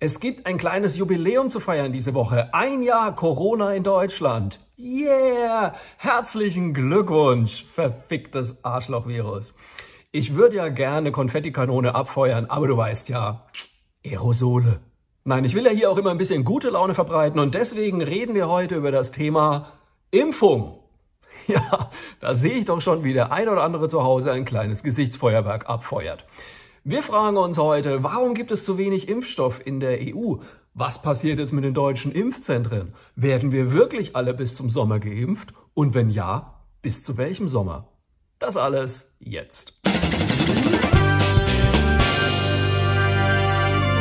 Es gibt ein kleines Jubiläum zu feiern diese Woche. Ein Jahr Corona in Deutschland. Yeah! Herzlichen Glückwunsch, verficktes Arschlochvirus. Ich würde ja gerne Konfettikanone abfeuern, aber du weißt ja, Aerosole. Nein, ich will ja hier auch immer ein bisschen gute Laune verbreiten und deswegen reden wir heute über das Thema Impfung. Ja, da sehe ich doch schon, wie der ein oder andere zu Hause ein kleines Gesichtsfeuerwerk abfeuert. Wir fragen uns heute, warum gibt es zu wenig Impfstoff in der EU? Was passiert jetzt mit den deutschen Impfzentren? Werden wir wirklich alle bis zum Sommer geimpft? Und wenn ja, bis zu welchem Sommer? Das alles jetzt.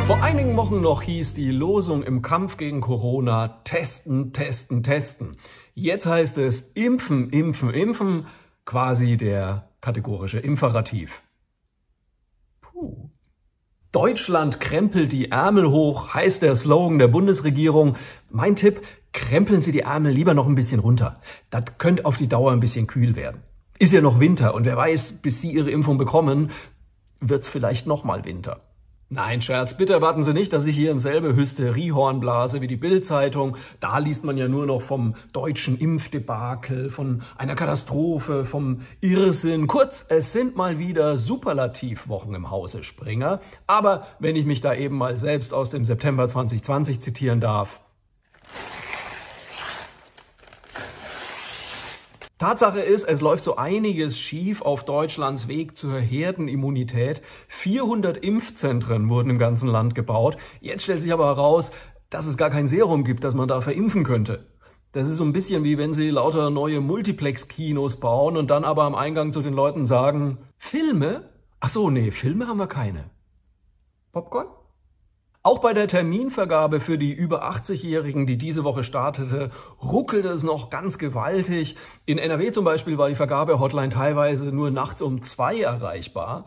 Vor einigen Wochen noch hieß die Losung im Kampf gegen Corona testen, testen, testen. Jetzt heißt es impfen, impfen, impfen, quasi der kategorische Imperativ. Deutschland krempelt die Ärmel hoch, heißt der Slogan der Bundesregierung. Mein Tipp, krempeln Sie die Ärmel lieber noch ein bisschen runter. Das könnte auf die Dauer ein bisschen kühl werden. Ist ja noch Winter und wer weiß, bis Sie Ihre Impfung bekommen, wird's vielleicht nochmal Winter. Nein, Scherz, bitte erwarten Sie nicht, dass ich hier in selbe Hysteriehorn blase wie die Bildzeitung. Da liest man ja nur noch vom deutschen Impfdebakel, von einer Katastrophe, vom Irrsinn. Kurz, es sind mal wieder Superlativwochen im Hause Springer. Aber wenn ich mich da eben mal selbst aus dem September 2020 zitieren darf, Tatsache ist, es läuft so einiges schief auf Deutschlands Weg zur Herdenimmunität. 400 Impfzentren wurden im ganzen Land gebaut. Jetzt stellt sich aber heraus, dass es gar kein Serum gibt, das man da verimpfen könnte. Das ist so ein bisschen wie wenn sie lauter neue Multiplex-Kinos bauen und dann aber am Eingang zu den Leuten sagen, Filme? Ach so, nee, Filme haben wir keine. Popcorn? Auch bei der Terminvergabe für die über 80-Jährigen, die diese Woche startete, ruckelte es noch ganz gewaltig. In NRW zum Beispiel war die Vergabe-Hotline teilweise nur nachts um zwei erreichbar.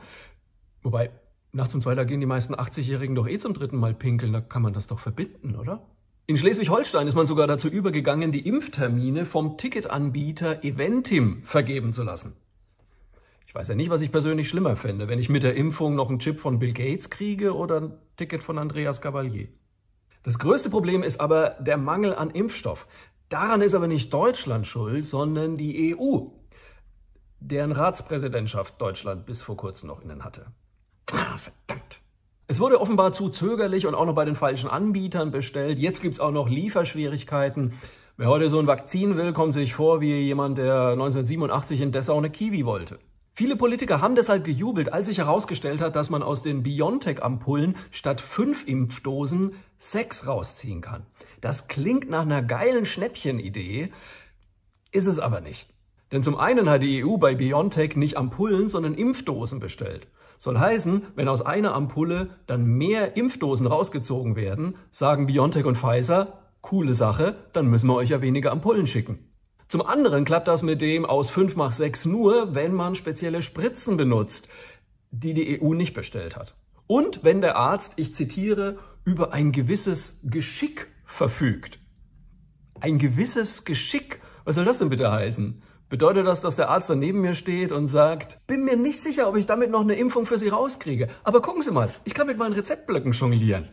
Wobei, nachts um zwei, da gehen die meisten 80-Jährigen doch eh zum dritten Mal pinkeln, da kann man das doch verbinden, oder? In Schleswig-Holstein ist man sogar dazu übergegangen, die Impftermine vom Ticketanbieter Eventim vergeben zu lassen. Ich weiß ja nicht, was ich persönlich schlimmer fände, wenn ich mit der Impfung noch einen Chip von Bill Gates kriege oder ein Ticket von Andreas Cavalier. Das größte Problem ist aber der Mangel an Impfstoff. Daran ist aber nicht Deutschland schuld, sondern die EU, deren Ratspräsidentschaft Deutschland bis vor kurzem noch innen hatte. Ah, verdammt. Es wurde offenbar zu zögerlich und auch noch bei den falschen Anbietern bestellt. Jetzt gibt es auch noch Lieferschwierigkeiten. Wer heute so ein Vakzin will, kommt sich vor wie jemand, der 1987 in Dessau eine Kiwi wollte. Viele Politiker haben deshalb gejubelt, als sich herausgestellt hat, dass man aus den BioNTech-Ampullen statt fünf Impfdosen sechs rausziehen kann. Das klingt nach einer geilen Schnäppchenidee, ist es aber nicht. Denn zum einen hat die EU bei BioNTech nicht Ampullen, sondern Impfdosen bestellt. Soll heißen, wenn aus einer Ampulle dann mehr Impfdosen rausgezogen werden, sagen BioNTech und Pfizer, coole Sache, dann müssen wir euch ja weniger Ampullen schicken. Zum anderen klappt das mit dem aus 5 nach 6 nur, wenn man spezielle Spritzen benutzt, die die EU nicht bestellt hat. Und wenn der Arzt, ich zitiere, über ein gewisses Geschick verfügt. Ein gewisses Geschick? Was soll das denn bitte heißen? Bedeutet das, dass der Arzt dann neben mir steht und sagt, bin mir nicht sicher, ob ich damit noch eine Impfung für Sie rauskriege. Aber gucken Sie mal, ich kann mit meinen Rezeptblöcken jonglieren.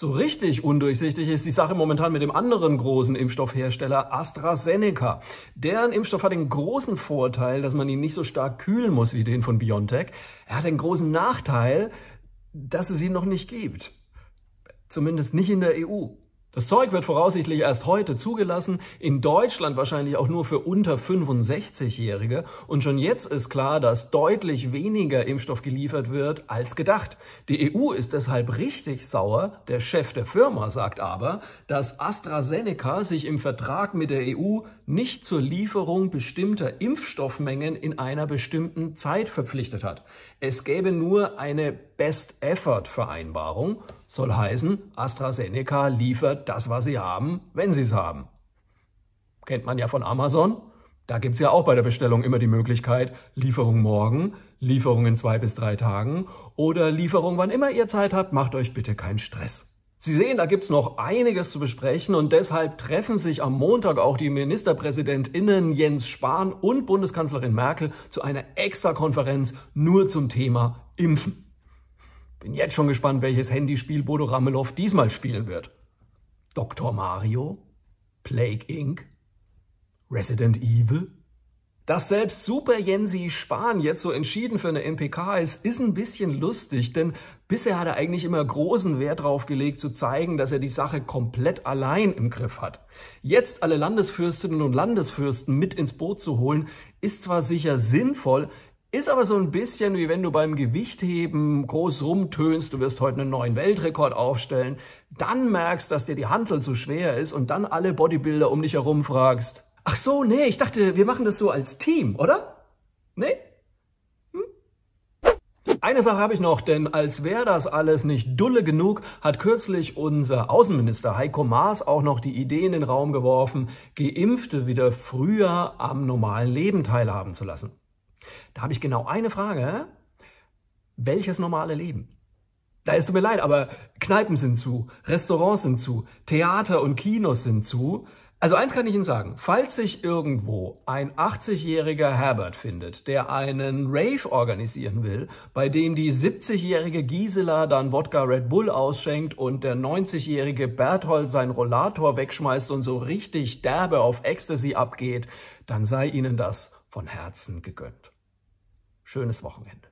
So richtig undurchsichtig ist die Sache momentan mit dem anderen großen Impfstoffhersteller AstraZeneca. Deren Impfstoff hat den großen Vorteil, dass man ihn nicht so stark kühlen muss wie den von BioNTech. Er hat den großen Nachteil, dass es ihn noch nicht gibt. Zumindest nicht in der EU. Das Zeug wird voraussichtlich erst heute zugelassen, in Deutschland wahrscheinlich auch nur für unter 65-Jährige. Und schon jetzt ist klar, dass deutlich weniger Impfstoff geliefert wird als gedacht. Die EU ist deshalb richtig sauer. Der Chef der Firma sagt aber, dass AstraZeneca sich im Vertrag mit der EU nicht zur Lieferung bestimmter Impfstoffmengen in einer bestimmten Zeit verpflichtet hat. Es gäbe nur eine Best-Effort-Vereinbarung soll heißen, AstraZeneca liefert das, was sie haben, wenn sie es haben. Kennt man ja von Amazon. Da gibt's ja auch bei der Bestellung immer die Möglichkeit, Lieferung morgen, Lieferung in zwei bis drei Tagen oder Lieferung wann immer ihr Zeit habt, macht euch bitte keinen Stress. Sie sehen, da gibt's noch einiges zu besprechen und deshalb treffen sich am Montag auch die Ministerpräsidentinnen Jens Spahn und Bundeskanzlerin Merkel zu einer Extrakonferenz nur zum Thema Impfen. Bin jetzt schon gespannt, welches Handyspiel Bodo Ramelow diesmal spielen wird. Dr. Mario? Plague Inc.? Resident Evil? Dass selbst Super Jensi Spahn jetzt so entschieden für eine MPK ist, ist ein bisschen lustig, denn bisher hat er eigentlich immer großen Wert darauf gelegt, zu zeigen, dass er die Sache komplett allein im Griff hat. Jetzt alle Landesfürstinnen und Landesfürsten mit ins Boot zu holen, ist zwar sicher sinnvoll, ist aber so ein bisschen wie wenn du beim Gewichtheben groß rumtönst, du wirst heute einen neuen Weltrekord aufstellen, dann merkst, dass dir die Handel zu schwer ist und dann alle Bodybuilder um dich herum fragst, ach so, nee, ich dachte, wir machen das so als Team, oder? Nee? Hm? Eine Sache habe ich noch, denn als wäre das alles nicht dulle genug, hat kürzlich unser Außenminister Heiko Maas auch noch die Idee in den Raum geworfen, Geimpfte wieder früher am normalen Leben teilhaben zu lassen. Da habe ich genau eine Frage. Welches normale Leben? Da ist tut mir leid, aber Kneipen sind zu, Restaurants sind zu, Theater und Kinos sind zu. Also eins kann ich Ihnen sagen, falls sich irgendwo ein 80-jähriger Herbert findet, der einen Rave organisieren will, bei dem die 70-jährige Gisela dann Wodka Red Bull ausschenkt und der 90-jährige Berthold sein Rollator wegschmeißt und so richtig derbe auf Ecstasy abgeht, dann sei Ihnen das von Herzen gegönnt. Schönes Wochenende.